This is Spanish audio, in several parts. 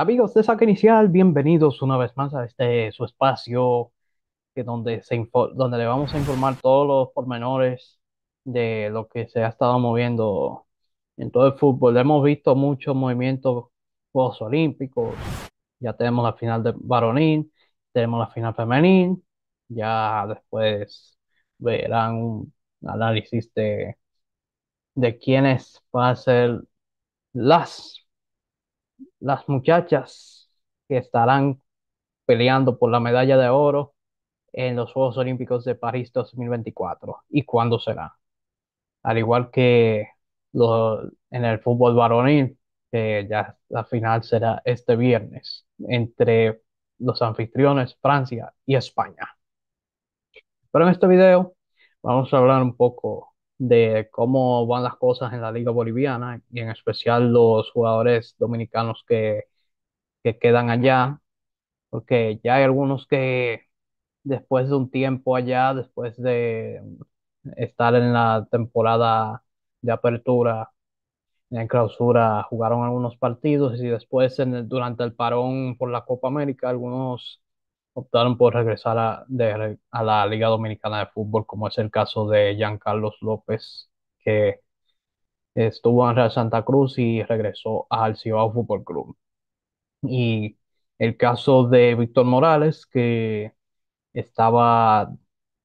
Amigos de Saque Inicial, bienvenidos una vez más a este su espacio que donde, se donde le vamos a informar todos los pormenores de lo que se ha estado moviendo en todo el fútbol. Hemos visto muchos movimientos, Juegos Olímpicos, ya tenemos la final de varonil, tenemos la final femenil, ya después verán un análisis de, de quiénes van a ser las las muchachas que estarán peleando por la medalla de oro en los Juegos Olímpicos de París 2024 y cuándo será. Al igual que en el fútbol varonil, que ya la final será este viernes entre los anfitriones Francia y España. Pero en este video vamos a hablar un poco de cómo van las cosas en la liga boliviana y en especial los jugadores dominicanos que, que quedan allá, porque ya hay algunos que después de un tiempo allá, después de estar en la temporada de apertura, en clausura jugaron algunos partidos y después en durante el parón por la Copa América algunos optaron por regresar a, la Liga Dominicana de Fútbol, como es el caso de Giancarlos López, que estuvo en Real Santa Cruz y regresó al Cibao Fútbol Club. Y el caso de Víctor Morales, que estaba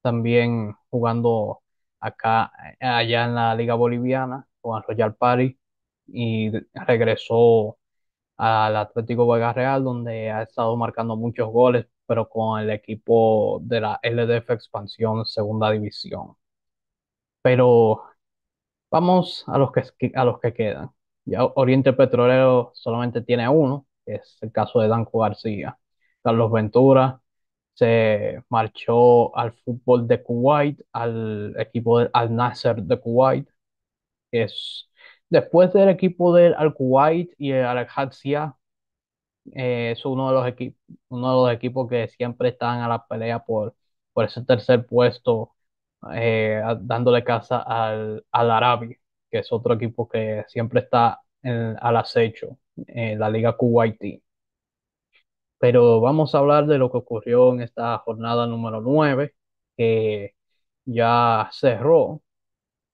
también jugando acá, allá en la Liga Boliviana, con Royal Party, y regresó al Atlético Vega Real, donde ha estado marcando muchos goles pero con el equipo de la LDF Expansión Segunda División. Pero vamos a los que, a los que quedan. Oriente Petrolero solamente tiene uno, es el caso de Danco García. Carlos Ventura se marchó al fútbol de Kuwait, al equipo del Al Nasser de Kuwait. Es, después del equipo del Al Kuwait y Al Hadsia eh, es uno de, los uno de los equipos que siempre están a la pelea por, por ese tercer puesto, eh, dándole casa al, al Arabia, que es otro equipo que siempre está al acecho en la Liga Kuwaití. Pero vamos a hablar de lo que ocurrió en esta jornada número 9, que ya cerró,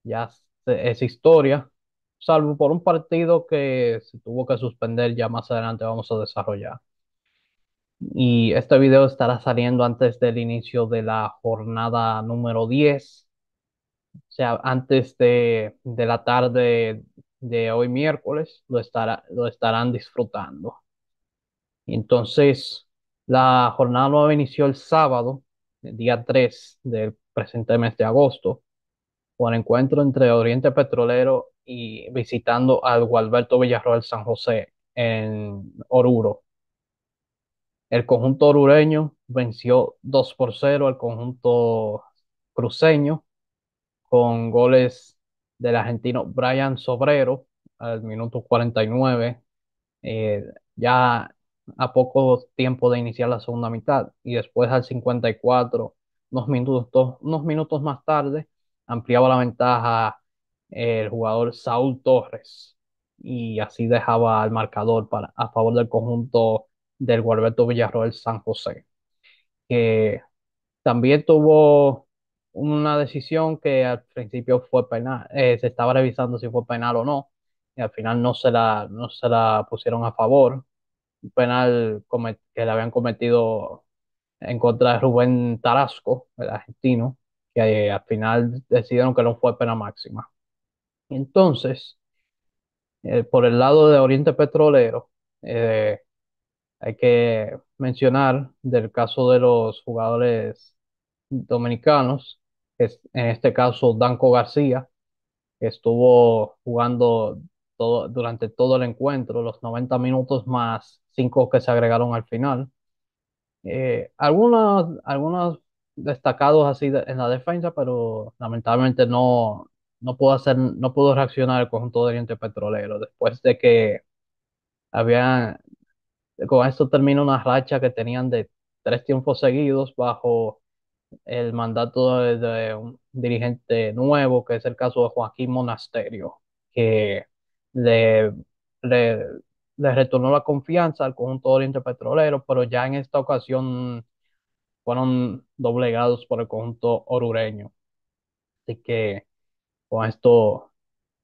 ya es historia, salvo por un partido que se tuvo que suspender, ya más adelante vamos a desarrollar. Y este video estará saliendo antes del inicio de la jornada número 10, o sea, antes de, de la tarde de hoy miércoles, lo, estará, lo estarán disfrutando. Entonces, la jornada nueva inició el sábado, el día 3 del presente mes de agosto, con encuentro entre Oriente Petrolero y visitando al Gualberto Villarroel San José en Oruro. El conjunto orureño venció 2 por 0 al conjunto cruceño con goles del argentino Brian Sobrero al minuto 49, eh, ya a poco tiempo de iniciar la segunda mitad, y después al 54, unos minutos, unos minutos más tarde, ampliaba la ventaja el jugador Saúl Torres y así dejaba el marcador a favor del conjunto del Gualberto Villarroel San José, que también tuvo una decisión que al principio fue penal, eh, se estaba revisando si fue penal o no, y al final no se la, no se la pusieron a favor, un penal que le habían cometido en contra de Rubén Tarasco, el argentino, que eh, al final decidieron que no fue pena máxima. Entonces, eh, por el lado de Oriente Petrolero, eh, hay que mencionar del caso de los jugadores dominicanos, es, en este caso Danco García, que estuvo jugando todo, durante todo el encuentro, los 90 minutos más 5 que se agregaron al final. algunos destacados así en la defensa, pero lamentablemente no, no pudo hacer, no pudo reaccionar el conjunto de Oriente Petrolero después de que había con esto termina una racha que tenían de tres tiempos seguidos bajo el mandato de, un dirigente nuevo, que es el caso de Joaquín Monasterio, que le, le, le retornó la confianza al conjunto de Oriente Petrolero, pero ya en esta ocasión fueron doblegados por el conjunto orureño. Así que con esto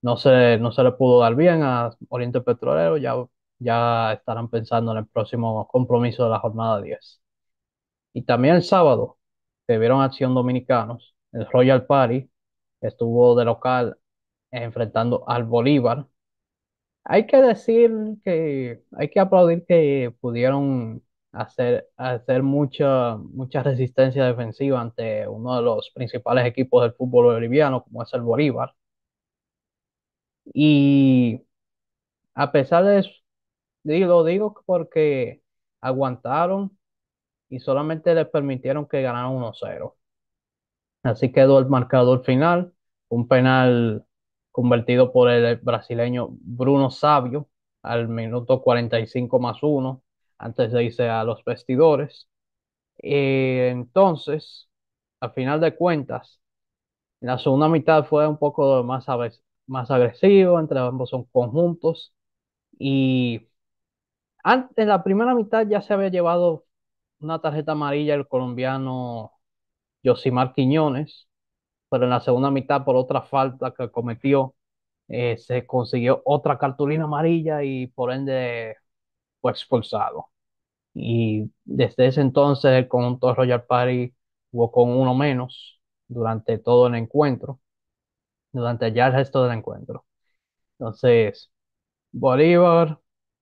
no se, no se le pudo dar bien a Oriente Petrolero, ya, ya estarán pensando en el próximo compromiso de la jornada 10. Y también el sábado se vieron acción dominicanos, el Royal Party estuvo de local enfrentando al Bolívar. Hay que decir que hay que aplaudir que pudieron hacer, hacer mucha, mucha resistencia defensiva ante uno de los principales equipos del fútbol boliviano, como es el Bolívar. Y a pesar de eso, lo digo porque aguantaron y solamente les permitieron que ganaran 1-0. Así quedó el marcador final, un penal convertido por el brasileño Bruno Sabio al minuto 45 más 1 antes de irse a los vestidores. Eh, entonces, al final de cuentas, la segunda mitad fue un poco más, más agresivo entre ambos son conjuntos. Y antes, en la primera mitad ya se había llevado una tarjeta amarilla el colombiano Josimar Quiñones, pero en la segunda mitad por otra falta que cometió eh, se consiguió otra cartulina amarilla y por ende expulsado. Y desde ese entonces el conjunto Royal Party jugó con uno menos durante todo el encuentro, durante ya el resto del encuentro. Entonces, Bolívar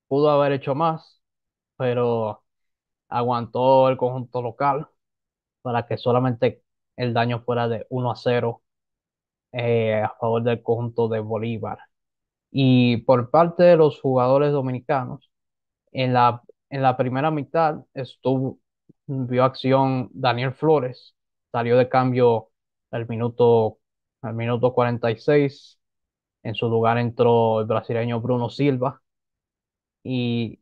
pudo haber hecho más, pero aguantó el conjunto local para que solamente el daño fuera de 1 a 0 eh, a favor del conjunto de Bolívar. Y por parte de los jugadores dominicanos, en la, en la primera mitad estuvo, vio acción Daniel Flores, salió de cambio al minuto, al minuto 46, en su lugar entró el brasileño Bruno Silva y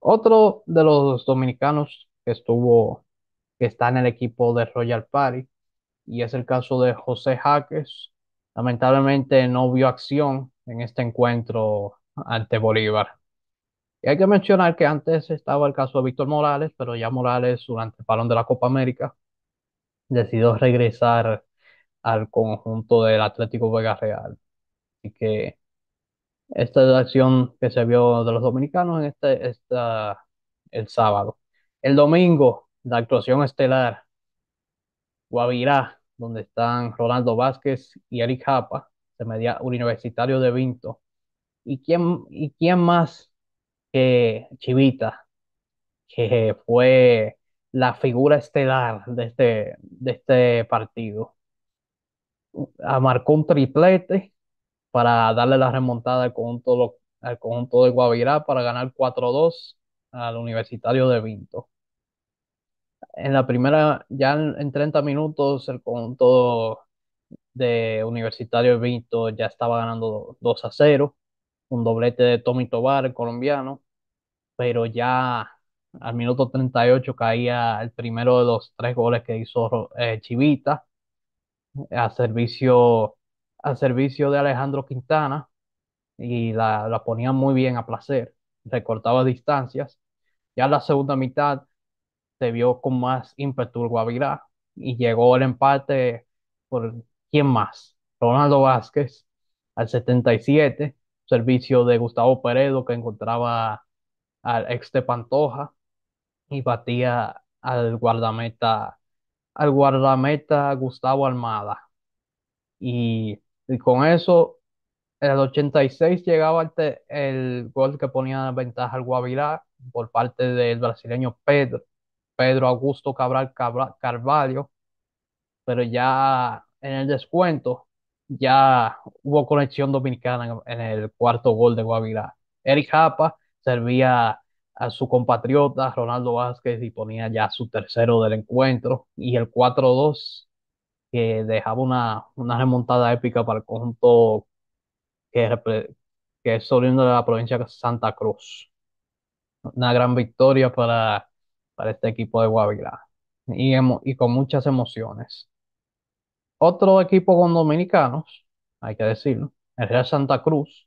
otro de los dominicanos que estuvo, que está en el equipo de Royal Party, y es el caso de José Jaques. Lamentablemente no vio acción en este encuentro ante Bolívar. Y hay que mencionar que antes estaba el caso de Víctor Morales, pero ya Morales, durante el de la Copa América, decidió regresar al conjunto del Atlético Vega Real. Así que esta es la acción que se vio de los dominicanos en este, esta, el sábado. El domingo, la actuación estelar, Guavirá, donde están Rolando Vázquez y Eric Japa, de media universitario de Vinto. ¿Y quién, y quién más que Chivita, que fue la figura estelar de este, de este partido. Ah, marcó un triplete para darle la remontada al conjunto, de Guavirá para ganar 4-2 al Universitario de Vinto. En la primera, ya en, 30 minutos, el conjunto de Universitario de Vinto ya estaba ganando 2 0 un doblete de Tommy Tobar, el colombiano, pero ya al minuto 38 caía el primero de los tres goles que hizo eh, Chivita Al servicio, servicio de Alejandro Quintana y la, la ponía muy bien a placer, recortaba distancias. Ya la segunda mitad se vio con más ímpetu y llegó el empate por quién más, Ronaldo Vázquez al 77 servicio de Gustavo Peredo que encontraba al ex de este Pantoja y batía al guardameta, al guardameta Gustavo Almada. Y, con eso, en el 86 llegaba el, gol que ponía ventaja al Guavirá por parte del brasileño Pedro, Pedro Augusto Cabral Carvalho, pero ya en el descuento ya hubo conexión dominicana en el cuarto gol de Guavirá. Eric Japa servía a su compatriota Ronaldo Vázquez y ponía ya su tercero del encuentro y el 4-2 que dejaba una, una remontada épica para el conjunto que, es oriundo de la provincia de Santa Cruz. Una gran victoria para, para este equipo de Guavirá y con muchas emociones. Otro equipo con dominicanos, hay que decirlo, el Real Santa Cruz,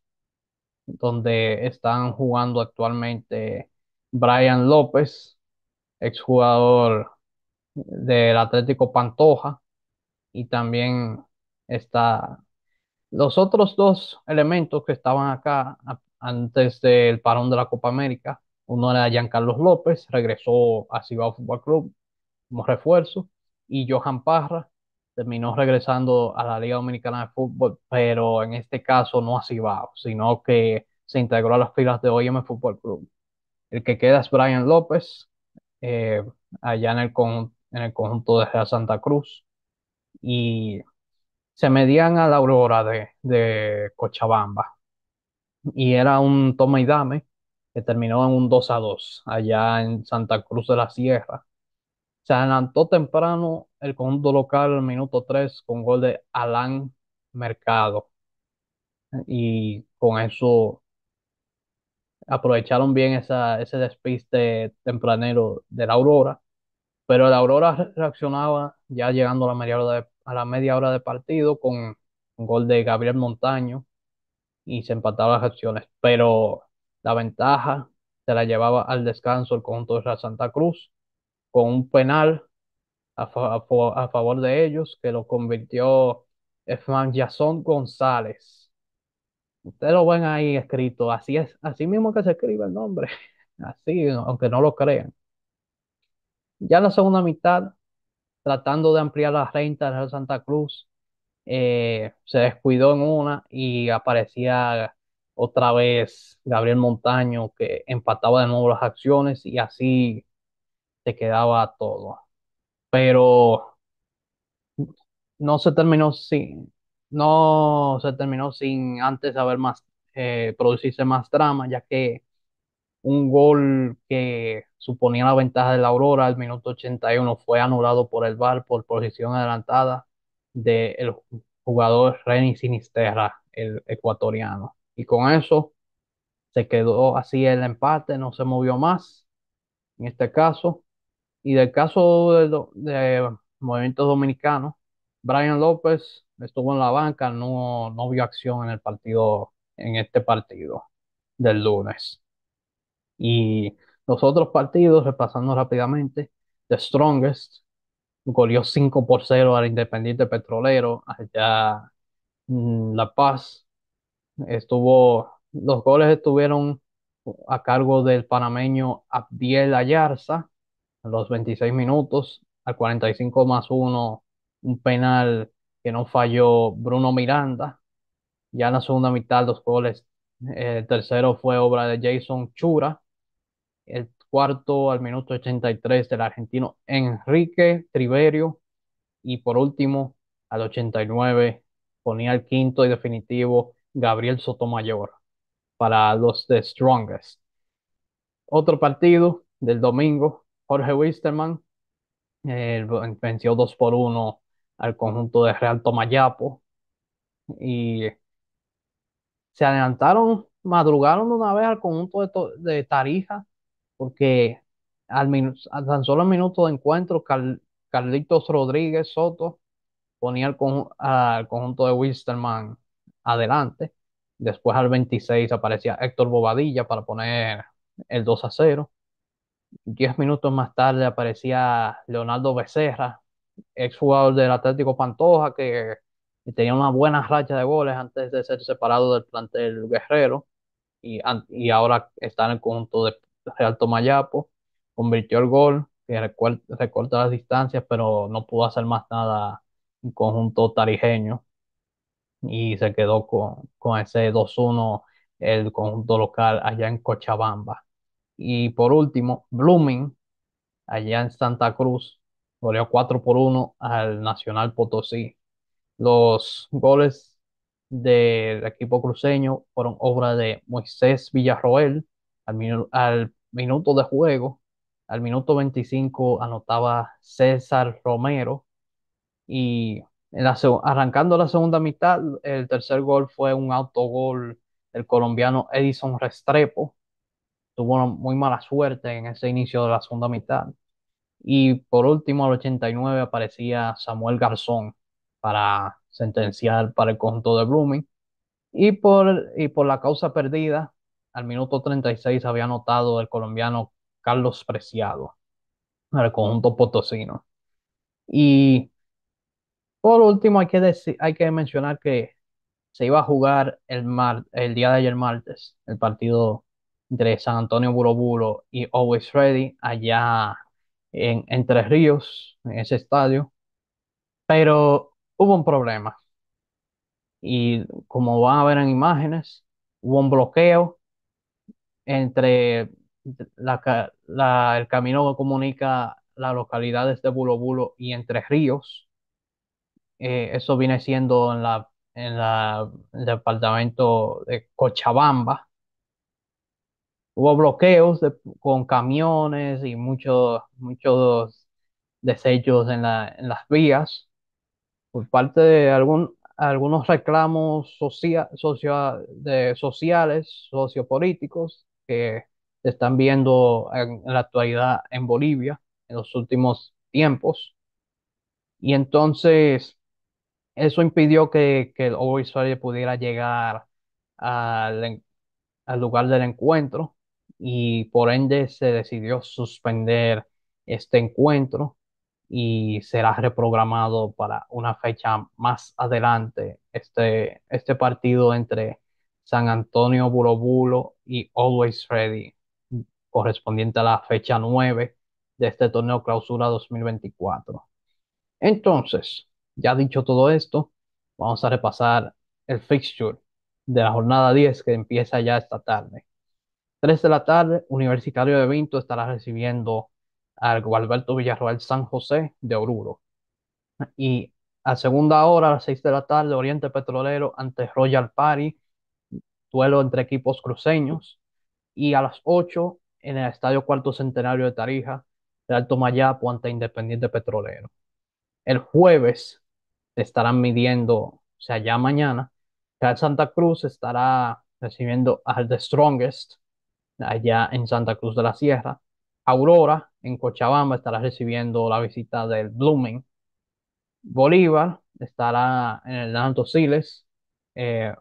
donde están jugando actualmente Brian López, exjugador del Atlético Pantoja, y también está los otros dos elementos que estaban acá antes del parón de la Copa América. Uno era Carlos López, regresó a Cibao Fútbol Club como refuerzo, y Johan Parra, terminó regresando a la Liga Dominicana de Fútbol, pero en este caso no así va, sino que se integró a las filas de OIM Fútbol Club. El que queda es Brian López, eh, allá en el, en el conjunto de Real Santa Cruz. Y se medían a la Aurora de, de Cochabamba. Y era un toma y dame que terminó en un 2 a 2 allá en Santa Cruz de la Sierra. Se adelantó temprano el conjunto local al minuto 3 con gol de Alan Mercado. Y con eso aprovecharon bien esa, ese despiste tempranero de la Aurora. Pero la Aurora reaccionaba ya llegando a la media hora de, partido con un gol de Gabriel Montaño y se empataban las acciones. Pero la ventaja se la llevaba al descanso el conjunto de la Santa Cruz con un penal a, favor de ellos que lo convirtió Efman Jason González. Ustedes lo ven ahí escrito, así es, mismo que se escribe el nombre, así, aunque no lo crean. Ya en la segunda mitad, tratando de ampliar la renta de Santa Cruz, eh, se descuidó en una y aparecía otra vez Gabriel Montaño que empataba de nuevo las acciones y así te quedaba todo. Pero no se terminó sin, no se terminó sin antes haber más, eh, producirse más drama, ya que un gol que suponía la ventaja de la Aurora al minuto 81 fue anulado por el VAR por posición adelantada del jugador Reni Sinisterra, el ecuatoriano. Y con eso se quedó así el empate, no se movió más en este caso. Y del caso de, de Movimientos Dominicanos, Brian López estuvo en la banca, no, no vio acción en el partido, en este partido del lunes. Y los otros partidos, repasando rápidamente, The Strongest goleó 5 por 0 al Independiente Petrolero, allá La Paz. Estuvo, los goles estuvieron a cargo del panameño Abdiel Ayarza los 26 minutos, al 45 más uno, un penal que no falló Bruno Miranda. Ya en la segunda mitad, los goles. Eh, el tercero fue obra de Jason Chura. El cuarto al minuto 83 del argentino Enrique Triverio. Y por último, al 89 ponía el quinto y definitivo Gabriel Sotomayor para los The Strongest. Otro partido del domingo Jorge Wisterman eh, venció dos por uno al conjunto de Real Tomayapo y se adelantaron, madrugaron una vez al conjunto de, Tarija porque al a tan solo al minuto de encuentro Carlitos Rodríguez Soto ponía al, al conjunto de Wisterman adelante. Después al 26 aparecía Héctor Bobadilla para poner el 2 a 0. Diez minutos más tarde aparecía Leonardo Becerra, exjugador del Atlético Pantoja, que tenía una buena racha de goles antes de ser separado del plantel guerrero y, y ahora está en el conjunto de Real Tomayapo. Convirtió el gol, que recortó las distancias, pero no pudo hacer más nada en conjunto tarijeño y se quedó con, con ese 2-1 el conjunto local allá en Cochabamba. Y por último, Blooming, allá en Santa Cruz, goleó 4 por 1 al Nacional Potosí. Los goles del equipo cruceño fueron obra de Moisés Villarroel al, minuto de juego. Al minuto 25 anotaba César Romero y arrancando la segunda mitad, el tercer gol fue un autogol del colombiano Edison Restrepo tuvo muy mala suerte en ese inicio de la segunda mitad. Y por último, al 89 aparecía Samuel Garzón para sentenciar para el conjunto de Blooming. Y por, y por la causa perdida, al minuto 36 había anotado el colombiano Carlos Preciado el conjunto potosino. Y por último, hay que, hay que mencionar que se iba a jugar el, el día de ayer martes, el partido entre San Antonio Bulo Bulo y Always Ready allá en Entre Ríos, en ese estadio. Pero hubo un problema. Y como van a ver en imágenes, hubo un bloqueo entre la, el camino que comunica las localidades de Bulo Bulo y Entre Ríos. Eh, eso viene siendo en la en, la, en el departamento de Cochabamba hubo bloqueos con camiones y muchos, muchos desechos en, las vías por parte de algún, algunos reclamos de, sociales, sociopolíticos que se están viendo en, la actualidad en Bolivia en los últimos tiempos. Y entonces eso impidió que, que el usuario pudiera llegar al lugar del encuentro y por ende se decidió suspender este encuentro y será reprogramado para una fecha más adelante este, este partido entre San Antonio Burobulo y Always Ready, correspondiente a la fecha 9 de este torneo clausura 2024. Entonces, ya dicho todo esto, vamos a repasar el fixture de la jornada 10 que empieza ya esta tarde. 3 de la tarde, Universitario de Vinto estará recibiendo al Gualberto Villarroel San José de Oruro. Y a segunda hora, a las 6 de la tarde, Oriente Petrolero ante Royal Party, duelo entre equipos cruceños. Y a las 8, en el Estadio Cuarto Centenario de Tarija, el Alto Mayapo ante Independiente Petrolero. El jueves estarán midiendo, o sea, ya mañana, Real Santa Cruz estará recibiendo al The Strongest allá en Santa Cruz de la Sierra. Aurora, en Cochabamba, estará recibiendo la visita del Blooming Bolívar estará en el Alto Siles, eh,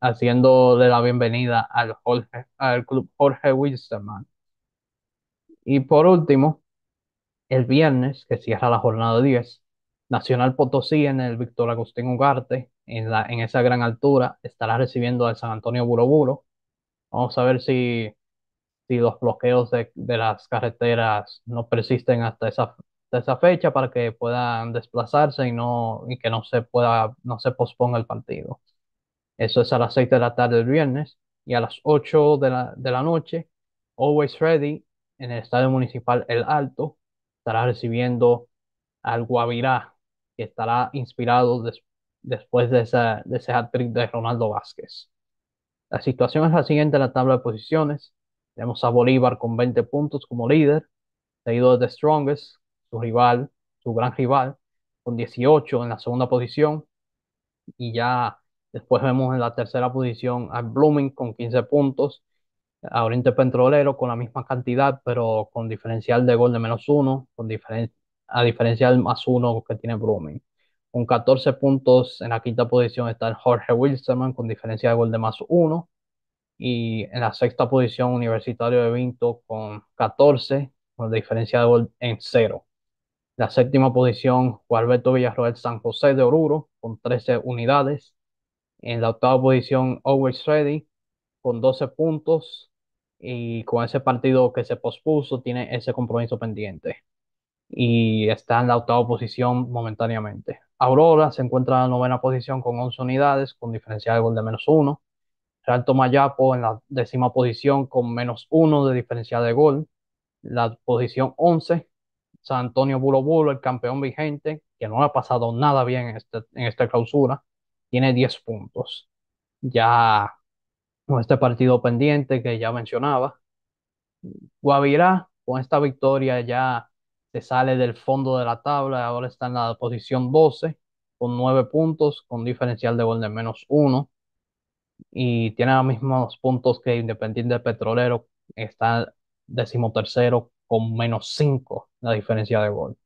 haciendo la bienvenida al, al club Jorge Wilstermann. Y por último, el viernes, que cierra la jornada 10, Nacional Potosí en el Víctor Agustín Ugarte, en, en esa gran altura, estará recibiendo al San Antonio Buroburo. Vamos a ver si los bloqueos de, las carreteras no persisten hasta esa, esa fecha para que puedan desplazarse y, no, y que no se, pueda, no se posponga el partido. Eso es a las 6 de la tarde del viernes y a las 8 de la, de la noche, Always Ready en el Estadio Municipal El Alto estará recibiendo al Guavirá, que estará inspirado después de, esa, de ese hat-trick de Ronaldo Vázquez. La situación es la siguiente en la tabla de posiciones vemos a Bolívar con 20 puntos como líder, seguido de The Strongest, su rival, su gran rival, con 18 en la segunda posición. Y ya después vemos en la tercera posición a Blooming con 15 puntos, a Oriente Petrolero con la misma cantidad, pero con diferencial de gol de menos uno, con diferen a diferencial más uno que tiene Blooming. Con 14 puntos en la quinta posición está Jorge Wilstermann con diferencial de gol de más uno y en la sexta posición Universitario de Vinto con 14, con diferencia de gol en cero. La séptima posición Juan Alberto Villarroel San José de Oruro con 13 unidades. En la octava posición Always Ready con 12 puntos y con ese partido que se pospuso tiene ese compromiso pendiente y está en la octava posición momentáneamente. Aurora se encuentra en la novena posición con 11 unidades, con diferencia de gol de menos uno. Real Mayapo en la décima posición con menos uno de diferencia de gol. La posición once, San Antonio Bulo Bulo, el campeón vigente, que no ha pasado nada bien en, este, en esta clausura, tiene diez puntos. Ya con este partido pendiente que ya mencionaba. Guavirá, con esta victoria ya se sale del fondo de la tabla, ahora está en la posición 12 con nueve puntos, con diferencial de gol de menos uno y tiene los mismos puntos que Independiente Petrolero, está decimotercero con menos 5 la diferencia de gol.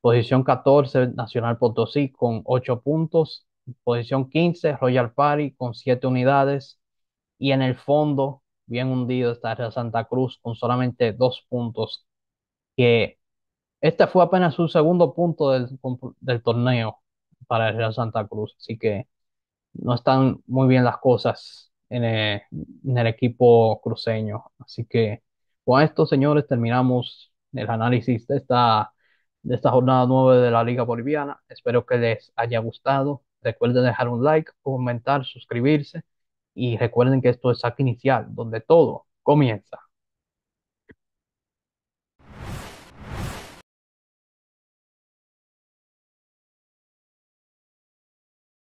Posición 14, Nacional Potosí con 8 puntos. Posición 15, Royal Party con 7 unidades. Y en el fondo, bien hundido, está Real Santa Cruz con solamente 2 puntos. Que este fue apenas su segundo punto del, del torneo para el Real Santa Cruz. Así que no están muy bien las cosas eh, en el, equipo cruceño. Así que con esto, señores, terminamos el análisis de esta, de esta jornada nueve de la Liga Boliviana. Espero que les haya gustado. Recuerden dejar un like, comentar, suscribirse y recuerden que esto es Saque Inicial, donde todo comienza.